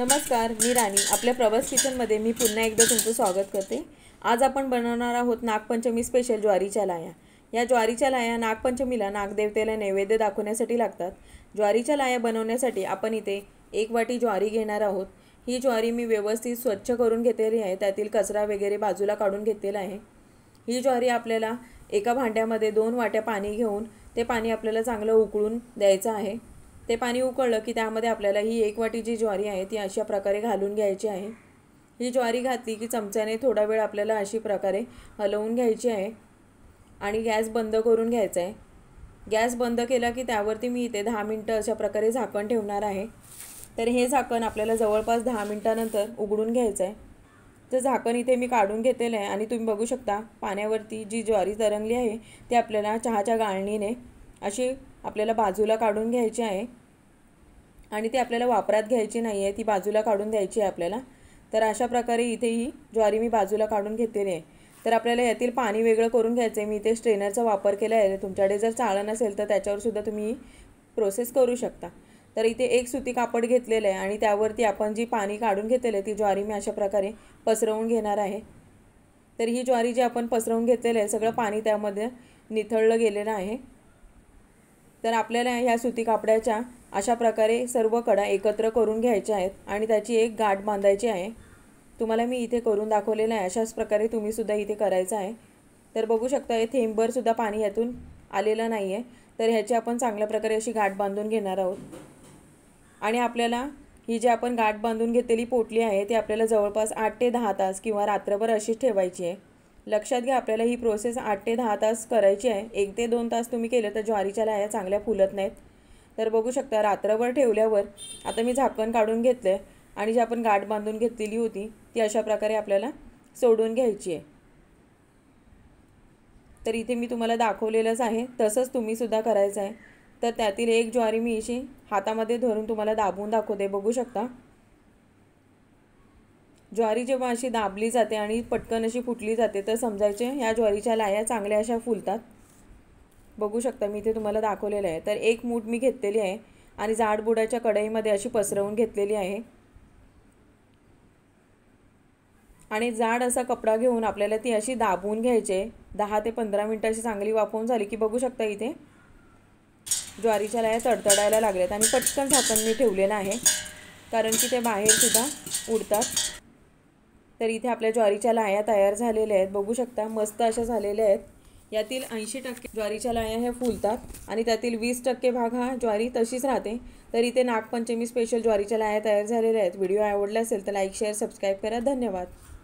नमस्कार मी राणी आपल्या प्रवास किचनमध्ये मी पुन्हा एकदा तुमचं स्वागत करते आज आपण बनवणार आहोत नागपंचमी स्पेशल ज्वारीच्या लाया या ज्वारीच्या लाया नागपंचमीला नागदेवतेला नैवेद्य दाखवण्यासाठी लागतात ज्वारीच्या लाया बनवण्यासाठी आपण इथे एक वाटी ज्वारी घेणार आहोत ही ज्वारी मी व्यवस्थित स्वच्छ करून घेतलेली आहे त्यातील कचरा वगैरे बाजूला काढून घेतलेला आहे ही ज्वारी आपल्याला एका भांड्यामध्ये दोन वाट्या पाणी घेऊन ते पाणी आपल्याला चांगलं उकळून द्यायचं आहे ते पाणी उकळलं की त्यामध्ये आपल्याला ही एक वाटी जी ज्वारी आहे ती अशा प्रकारे घालून घ्यायची आहे ही ज्वारी घातली की चमच्याने थोडा वेळ आपल्याला अशी प्रकारे हलवून घ्यायची आहे आणि गॅस बंद करून घ्यायचा आहे गॅस बंद केला की त्यावरती मी इथे दहा मिनटं अशा प्रकारे झाकण ठेवणार आहे तर हे झाकण आपल्याला जवळपास दहा मिनटानंतर उघडून घ्यायचं आहे तर झाकण इथे मी काढून घेतलेलं आहे आणि तुम्ही बघू शकता पाण्यावरती जी ज्वारी तरंगली आहे ती आपल्याला चहाच्या गाळणीने अशी आपल्याला बाजूला काढून घ्यायची आहे आणि ती आपल्याला वापरात घ्यायची नाही आहे ती बाजूला काढून द्यायची आहे आपल्याला तर अशा प्रकारे इथे ही ज्वारी मी बाजूला काढून घेतलेली आहे तर आपल्याला यातील पाणी वेगळं करून घ्यायचं आहे मी इथे स्ट्रेनरचा वापर केला आहे तुमच्याकडे जर चाळण नसेल तर त्याच्यावर सुद्धा तुम्ही प्रोसेस करू शकता तर इथे एक सुती कापड घेतलेलं आहे आणि त्यावरती आपण जी पाणी काढून घेतलेलं आहे ती ज्वारी मी अशा प्रकारे पसरवून घेणार आहे तर ही ज्वारी जी आपण पसरवून घेतलेली आहे सगळं पाणी त्यामध्ये निथळलं गेलेलं आहे तर आपल्याला ह्या सुती कापड्याच्या अशा प्रकारे सर्व कडा एकत्र करून घ्यायच्या आहेत आणि त्याची एक गाठ बांधायची आहे तुम्हाला मी इथे करून दाखवलेलं आहे अशाच प्रकारे तुम्हीसुद्धा इथे करायचं आहे तर बघू शकता हे थेंबरसुद्धा पाणी यातून आलेलं नाही आहे तर ह्याची आपण चांगल्या प्रकारे अशी गाठ बांधून घेणार आहोत आणि आपल्याला ही जी आपण गाठ बांधून घेतलेली पोटली आहे ती आपल्याला जवळपास आठ ते दहा तास किंवा रात्रभर अशीच ठेवायची आहे लक्षात घ्या आपल्याला ही प्रोसेस आठ ते दहा तास करायची आहे एक ते दोन तास तुम्ही केलं तर ज्वारीच्या लाया चांगल्या फुलत नाहीत तर बघू शकता रात्रभर ठेवल्यावर आता मी झाकण काढून घेतलं आहे आणि जी आपण गाठ बांधून घेतलेली होती ती अशा प्रकारे आपल्याला सोडून घ्यायची आहे तर इथे मी तुम्हाला दाखवलेलंच आहे तसंच तुम्हीसुद्धा करायचं आहे तर त्यातील एक ज्वारी मी अशी हातामध्ये धरून तुम्हाला दाबून दाखवते बघू शकता ज्वारी जेव्हा अशी दाबली जाते आणि पटकन अशी फुटली जाते तर समजायचे ह्या ज्वारीच्या लाया चांगल्या अशा फुलतात बघू शकता मी इथे तुम्हाला दाखवलेलं आहे तर एक मूठ मी घेतलेली आहे आणि जाडबुडाच्या कढईमध्ये अशी पसरवून घेतलेली आहे आणि जाड असा कपडा घेऊन आपल्याला ती अशी दाबून घ्यायचे दहा ते पंधरा मिनटं अशी चांगली वाफवून झाली की बघू शकता इथे ज्वारीच्या लाया तडतडायला लागल्यात आणि पटकन झाकण मी ठेवलेलं आहे कारण की ते बाहेरसुद्धा उडतात तर इथे आपल्या ज्वारीच्या लाया तयार झालेल्या आहेत बघू शकता मस्त अशा झालेल्या आहेत यातील ऐंशी टक्के ज्वारीच्या लाया ह्या फुलतात आणि त्यातील वीस टक्के भाग हा ज्वारी तशीच राहते तर इथे नागपंचमी स्पेशल ज्वारीच्या लाया तयार झालेल्या आहेत व्हिडिओ आवडला असेल तर लाईक शेअर सबस्क्राईब करा धन्यवाद